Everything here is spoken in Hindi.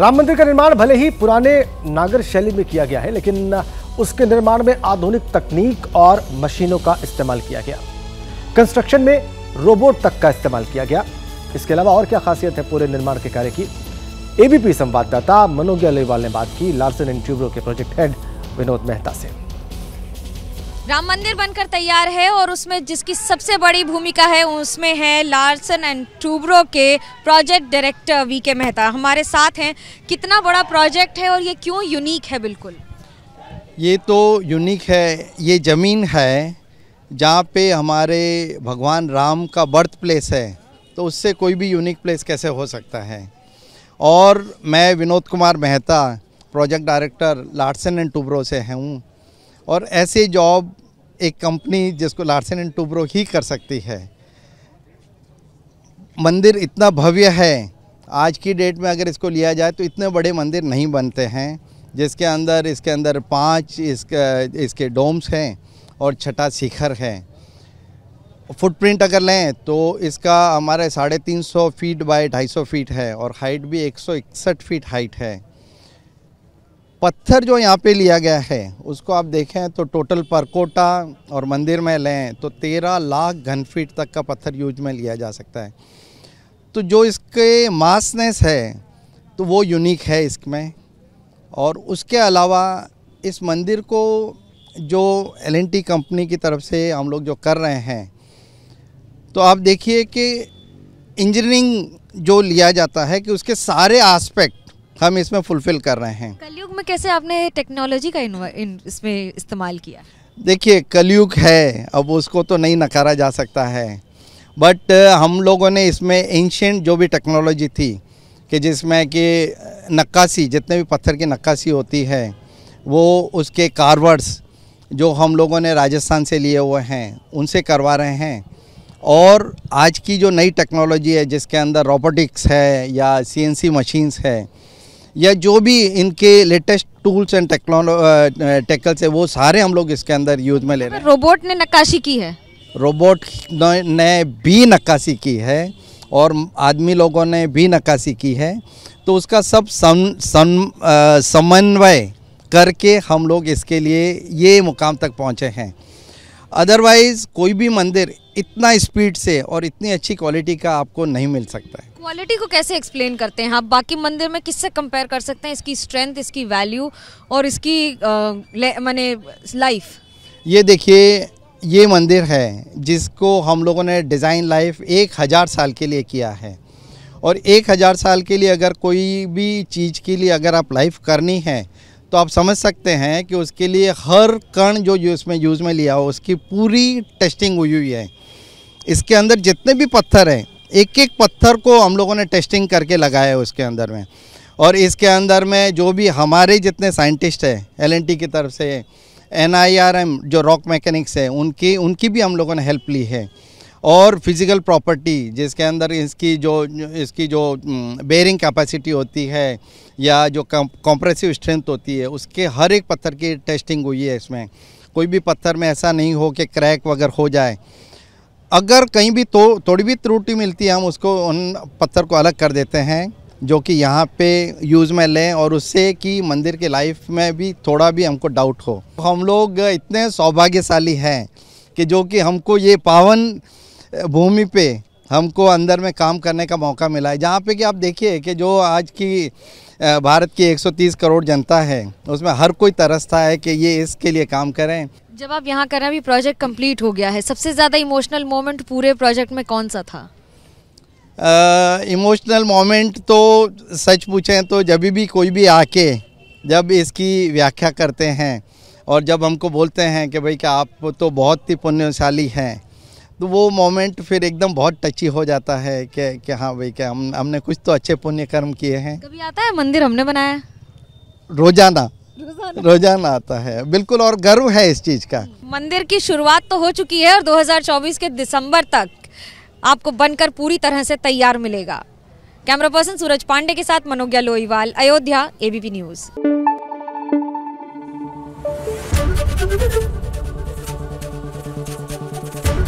राम मंदिर का निर्माण भले ही पुराने नागर शैली में किया गया है लेकिन उसके निर्माण में आधुनिक तकनीक और मशीनों का इस्तेमाल किया गया कंस्ट्रक्शन में रोबोट तक का इस्तेमाल किया गया इसके अलावा और क्या खासियत है पूरे निर्माण के कार्य की एबीपी संवाददाता मनोज अलीवाल ने बात की लार्सन एंड ट्यूब्रो के प्रोजेक्ट हेड विनोद मेहता से राम मंदिर बनकर तैयार है और उसमें जिसकी सबसे बड़ी भूमिका है उसमें है लार्सन एंड टूब्रो के project director V K Mehta हमारे साथ हैं कितना बड़ा प्रोजेक्ट है और ये क्यों यूनिक है बिल्कुल ये तो यूनिक है ये ज़मीन है जहाँ पे हमारे भगवान राम का बर्थ प्लेस है तो उससे कोई भी यूनिक प्लेस कैसे हो सकता है और मैं Vinod Kumar Mehta project director Larsen and Toubro से हूँ और ऐसे जॉब एक कंपनी जिसको लार्सन एंड टूब्रो ही कर सकती है मंदिर इतना भव्य है आज की डेट में अगर इसको लिया जाए तो इतने बड़े मंदिर नहीं बनते हैं जिसके अंदर इसके अंदर पांच इसके इसके डोम्स हैं और छठा शिखर है फुटप्रिंट अगर लें तो इसका हमारे साढ़े तीन सौ फीट बाई ढाई सौ फीट है और हाइट भी एक सौ इकसठ फीट हाइट है पत्थर जो यहाँ पे लिया गया है उसको आप देखें तो टोटल परकोटा और मंदिर में लें तो तेरह लाख घन फीट तक का पत्थर यूज में लिया जा सकता है तो जो इसके मासनेस है तो वो यूनिक है इसमें और उसके अलावा इस मंदिर को जो एल कंपनी की तरफ से हम लोग जो कर रहे हैं तो आप देखिए कि इंजीनियरिंग जो लिया जाता है कि उसके सारे आस्पेक्ट हम इसमें फुलफिल कर रहे हैं कलयुग में कैसे आपने टेक्नोलॉजी का इन, इसमें इस्तेमाल किया देखिए कलयुग है अब उसको तो नहीं नकारा जा सकता है बट हम लोगों ने इसमें एंशेंट जो भी टेक्नोलॉजी थी कि जिसमें कि नक्काशी जितने भी पत्थर की नक्काशी होती है वो उसके कार्वर्स जो हम लोगों ने राजस्थान से लिए हुए हैं उनसे करवा रहे हैं और आज की जो नई टेक्नोलॉजी है जिसके अंदर रोबोटिक्स है या सीएनसी मशीन्स है या जो भी इनके लेटेस्ट टूल्स एंड टेक्ल्स है वो सारे हम लोग इसके अंदर यूज में ले रहे हैं रोबोट ने नक्काशी की है रोबोट ने भी नक्काशी की है और आदमी लोगों ने भी नक्काशी की है तो उसका सब सम, सम, uh, समन्वय करके हम लोग इसके लिए ये मुकाम तक पहुँचे हैं अदरवाइज़ कोई भी मंदिर इतना स्पीड से और इतनी अच्छी क्वालिटी का आपको नहीं मिल सकता है क्वालिटी को कैसे एक्सप्लेन करते हैं आप बाकी मंदिर में किससे कंपेयर कर सकते हैं इसकी स्ट्रेंथ इसकी वैल्यू और इसकी मैंने लाइफ ये देखिए ये मंदिर है जिसको हम लोगों ने डिज़ाइन लाइफ एक हज़ार साल के लिए किया है और एक हज़ार साल के लिए अगर कोई भी चीज़ के लिए अगर आप लाइफ करनी है तो आप समझ सकते हैं कि उसके लिए हर कण जो इसमें यूज़ में लिया हो उसकी पूरी टेस्टिंग हुई हुई है इसके अंदर जितने भी पत्थर हैं एक एक पत्थर को हम लोगों ने टेस्टिंग करके लगाया है उसके अंदर में और इसके अंदर में जो भी हमारे जितने साइंटिस्ट हैं एल की तरफ से एन जो रॉक मैकेनिक्स हैं उनकी उनकी भी हम लोगों ने हेल्प ली है और फिज़िकल प्रॉपर्टी जिसके अंदर इसकी जो इसकी जो बेरिंग कैपेसिटी होती है या जो कॉम्प्रेसिव स्ट्रेंथ होती है उसके हर एक पत्थर की टेस्टिंग हुई है इसमें कोई भी पत्थर में ऐसा नहीं हो कि क्रैक वगैरह हो जाए अगर कहीं भी तो थोड़ी भी त्रुटि मिलती है हम उसको उन पत्थर को अलग कर देते हैं जो कि यहाँ पे यूज़ में लें और उससे कि मंदिर के लाइफ में भी थोड़ा भी हमको डाउट हो हम लोग इतने सौभाग्यशाली हैं कि जो कि हमको ये पावन भूमि पे हमको अंदर में काम करने का मौका मिला है जहाँ पे कि आप देखिए कि जो आज की भारत की 130 करोड़ जनता है उसमें हर कोई तरसता है कि ये इसके लिए काम करें जब आप यहाँ करें अभी प्रोजेक्ट कंप्लीट हो गया है सबसे ज़्यादा इमोशनल मोमेंट पूरे प्रोजेक्ट में कौन सा था इमोशनल मोमेंट तो सच पूछें तो जब भी कोई भी आके जब इसकी व्याख्या करते हैं और जब हमको बोलते हैं कि भाई कि आप तो बहुत ही पुण्यशाली हैं तो वो मोमेंट फिर एकदम बहुत टची हो जाता है कि कि हाँ भाई क्या हम हमने कुछ तो अच्छे पुण्य कर्म किए हैं कभी आता है मंदिर हमने बनाया रोजाना रोजाना, आता है बिल्कुल और गर्व है इस चीज़ का मंदिर की शुरुआत तो हो चुकी है और 2024 के दिसंबर तक आपको बनकर पूरी तरह से तैयार मिलेगा कैमरा पर्सन सूरज पांडे के साथ मनोज्ञा लोईवाल अयोध्या एबीपी न्यूज़